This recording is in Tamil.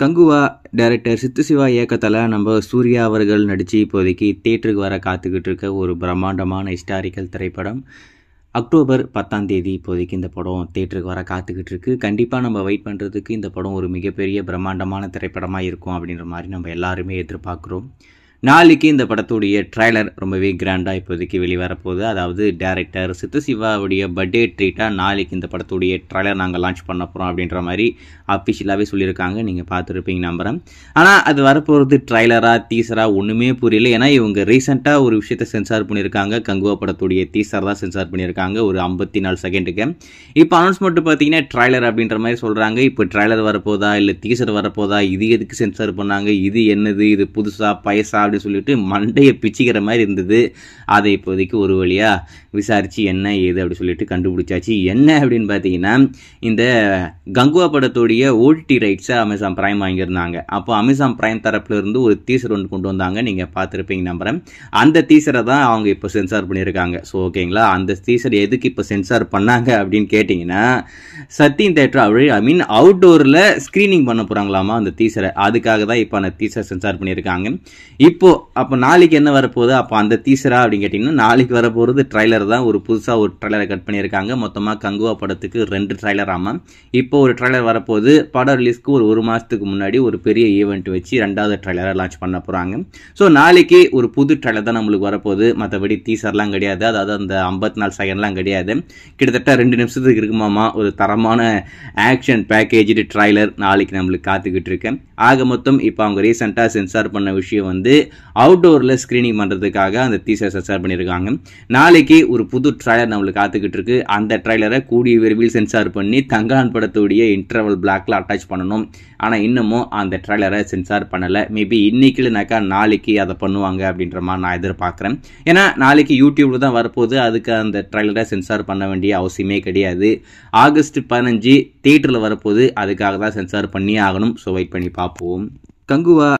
கங்குவா டைரக்டர் சித்து சிவா இயக்கத்தில் நம்ம சூர்யா அவர்கள் நடித்து இப்போதைக்கு தேட்டருக்கு வர காத்துக்கிட்டு இருக்க ஒரு பிரம்மாண்டமான ஹிஸ்டாரிக்கல் திரைப்படம் அக்டோபர் பத்தாம் தேதி இப்போதைக்கு இந்த படம் தேட்டருக்கு வர காத்துக்கிட்டு இருக்கு கண்டிப்பாக நம்ம வெயிட் பண்ணுறதுக்கு இந்த படம் ஒரு மிகப்பெரிய பிரம்மாண்டமான திரைப்படமாக இருக்கும் அப்படின்ற மாதிரி நம்ம எல்லாருமே எதிர்பார்க்குறோம் நாளைக்கு இந்த படத்துடைய ட்ரைலர் ரொம்பவே கிராண்டாக இப்போதைக்கு வெளிவரப்போகுது அதாவது டேரக்டர் சித்து சிவாவுடைய பர்த்டே ட்ரீட்டாக நாளைக்கு இந்த படத்துடைய ட்ரைலர் நாங்கள் லான்ச் பண்ண போகிறோம் அப்படின்ற மாதிரி அஃபிஷியலாகவே சொல்லியிருக்காங்க நீங்கள் பார்த்துருப்பீங்க நம்புகிறேன் ஆனால் அது வரப்போகிறது ட்ரைலராக டீசராக ஒன்றுமே புரியல ஏன்னா இவங்க ரீசெண்டாக ஒரு விஷயத்தை சென்சார் பண்ணியிருக்காங்க கங்குவா படத்துடைய டீசர் தான் சென்சார் பண்ணியிருக்காங்க ஒரு ஐம்பத்தி நாலு செகண்டுக்கு இப்போ அனௌன்ஸ்மெண்ட் பார்த்தீங்கன்னா ட்ரைலர் அப்படின்ற மாதிரி சொல்கிறாங்க இப்போ ட்ரைலர் வரப்போதா இல்லை டீசர் வரப்போதா இது எதுக்கு சென்சார் பண்ணாங்க இது என்னது இது புதுசாக பயசா அப்படின்னு சொல்லிட்டு மண்டையை பிச்சுக்கிற மாதிரி இருந்தது அதை இப்போதைக்கு ஒரு வழியாக விசாரித்து என்ன ஏது அப்படின்னு சொல்லிட்டு கண்டுபிடிச்சாச்சு என்ன அப்படின்னு பார்த்தீங்கன்னா இந்த கங்குவா படத்துடைய ஓடிடி ரைட்ஸை அமேசான் பிரைம் வாங்கியிருந்தாங்க அப்போ அமேசான் பிரைம் தரப்பில் இருந்து ஒரு டீசர் ஒன்று கொண்டு வந்தாங்க நீங்கள் பார்த்துருப்பீங்க நம்புகிறேன் அந்த டீசரை தான் அவங்க இப்போ சென்சார் பண்ணியிருக்காங்க ஸோ ஓகேங்களா அந்த டீசர் எதுக்கு இப்போ சென்சார் பண்ணாங்க அப்படின்னு கேட்டிங்கன்னா சத்தியன் தேட்டர் அப்படி ஐ மீன் அவுட்டோரில் ஸ்க்ரீனிங் பண்ண போகிறாங்களாமா அந்த டீசரை அதுக்காக தான் இப்போ அந்த டீசர் சென்சார் பண்ணியிருக்காங்க இப்போ இப்போ அப்போ நாளைக்கு என்ன வரப்போகுது அப்போ அந்த தீசரா அப்படின்னு கேட்டிங்கன்னா நாளைக்கு வரப்போகிறது ட்ரைலர் தான் ஒரு புதுசாக ஒரு ட்ரைலரை கட் பண்ணியிருக்காங்க மொத்தமாக கங்குவா படத்துக்கு ரெண்டு ட்ரைலர் ஆமாம் இப்போ ஒரு ட்ரைலர் வரப்போகுது படம் ரிலீஸ்க்கு ஒரு ஒரு மாதத்துக்கு முன்னாடி ஒரு பெரிய ஈவெண்ட் வச்சு ரெண்டாவது ட்ரைலரை லான்ச் பண்ண போகிறாங்க ஸோ நாளைக்கு ஒரு புது ட்ரைலர் தான் நம்மளுக்கு வரப்போகுது மற்றபடி தீசர்லாம் கிடையாது அதாவது அந்த ஐம்பத்தி நாலு செகண்ட்லாம் கிடையாது கிட்டத்தட்ட ரெண்டு நிமிஷத்துக்கு இருக்குமாமா ஒரு தரமான ஆக்ஷன் பேக்கேஜ்டு ட்ரைலர் நாளைக்கு நம்மளுக்கு காத்துக்கிட்டு இருக்கேன் ஆக மொத்தம் இப்போ அவங்க ரீசெண்டாக சென்சார் பண்ண விஷயம் வந்து அவுட்டோரில் ஸ்க்ரீனிங் பண்ணுறதுக்காக அந்த தீசர் ஷேர் பண்ணியிருக்காங்க நாளைக்கு ஒரு புது ட்ரைலர் நம்மளுக்கு காத்துக்கிட்டு இருக்கு அந்த ட்ரைலரை கூடிய விரைவில் சென்சார் பண்ணி தங்கான் படத்துடைய இன்டர்வல் பிளாக்ல அட்டாச் பண்ணணும் ஆனால் இன்னமும் அந்த ட்ரைலரை சென்சார் பண்ணலை மேபி இன்னைக்கு இல்லைனாக்கா நாளைக்கு அதை பண்ணுவாங்க அப்படின்ற மாதிரி நான் எதிர்பார்க்குறேன் ஏன்னா நாளைக்கு யூடியூப்ல தான் வரப்போகுது அதுக்கு அந்த ட்ரைலரை சென்சார் பண்ண வேண்டிய அவசியமே கிடையாது ஆகஸ்ட் பதினஞ்சு தியேட்டரில் வரப்போகுது அதுக்காக தான் சென்சார் பண்ணியே ஆகணும் ஸோ வெயிட் பண்ணி பார்ப்போம் கங்குவா